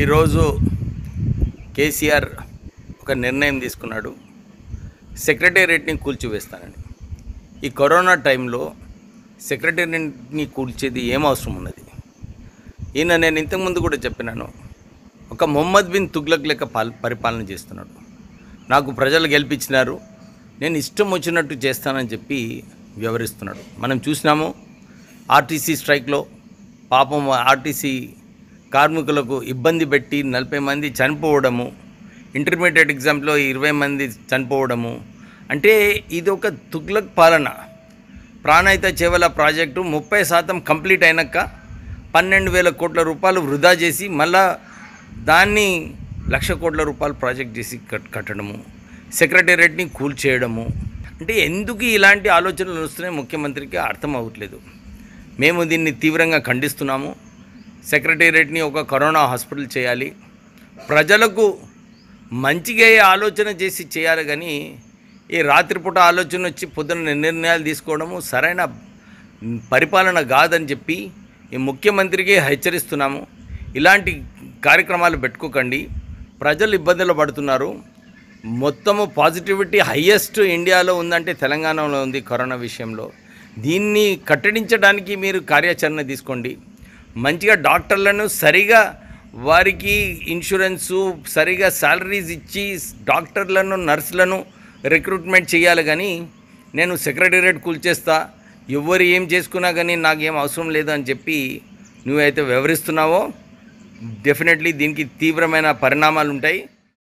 ఈరోజు కేసీఆర్ ఒక నిర్ణయం తీసుకున్నాడు సెక్రటేరియట్ని కూల్చివేస్తానని ఈ కరోనా టైంలో సెక్రటేరియట్ని కూల్చేది ఏం అవసరం ఉన్నది ఈయన నేను ఇంతకుముందు కూడా చెప్పినాను ఒక మొహమ్మద్ బిన్ తుగ్లక్ లెక్క పరిపాలన చేస్తున్నాడు నాకు ప్రజలు గెలిపించినారు నేను ఇష్టం వచ్చినట్టు చేస్తానని చెప్పి వివరిస్తున్నాడు మనం చూసినాము ఆర్టీసీ స్ట్రైక్లో పాపం ఆర్టీసీ కార్మికులకు ఇబ్బంది పెట్టి నలభై మంది చనిపోవడము ఇంటర్మీడియట్ ఎగ్జామ్లో ఇరవై మంది చనిపోవడము అంటే ఇది ఒక తుగ్లక్ పాలన ప్రాణాయిత చేవల ప్రాజెక్టు ముప్పై శాతం కంప్లీట్ అయినాక పన్నెండు వేల కోట్ల రూపాయలు వృధా చేసి మళ్ళా దాన్ని లక్ష కోట్ల రూపాయలు ప్రాజెక్ట్ చేసి కట్ కట్టడము సెక్రటేరియట్ని కూల్చేయడము అంటే ఎందుకు ఇలాంటి ఆలోచనలు వస్తున్నాయి ముఖ్యమంత్రికి అర్థం అవ్వట్లేదు మేము దీన్ని తీవ్రంగా ఖండిస్తున్నాము సెక్రటేరియట్ని ఒక కరోనా హాస్పిటల్ చేయాలి ప్రజలకు మంచిగా ఆలోచన చేసి చేయాలి కానీ ఈ రాత్రిపూట ఆలోచన వచ్చి పొద్దున నిర్ణయాలు తీసుకోవడము సరైన పరిపాలన కాదని చెప్పి ఈ ముఖ్యమంత్రికి హెచ్చరిస్తున్నాము ఇలాంటి కార్యక్రమాలు పెట్టుకోకండి ప్రజలు ఇబ్బందులు పడుతున్నారు మొత్తము పాజిటివిటీ హయ్యెస్ట్ ఇండియాలో ఉందంటే తెలంగాణలో ఉంది కరోనా విషయంలో దీన్ని కట్టడించడానికి మీరు కార్యాచరణ తీసుకోండి మంచిగా డాక్టర్లను సరిగా వారికి ఇన్సూరెన్సు సరిగా శాలరీస్ ఇచ్చి డాక్టర్లను నర్సులను రిక్రూట్మెంట్ చేయాలి కానీ నేను సెక్రటేరియట్ కూల్చేస్తా ఎవరు ఏం చేసుకున్నా కానీ నాకేం అవసరం లేదు అని చెప్పి నువ్వైతే వివరిస్తున్నావో డెఫినెట్లీ దీనికి తీవ్రమైన పరిణామాలు ఉంటాయి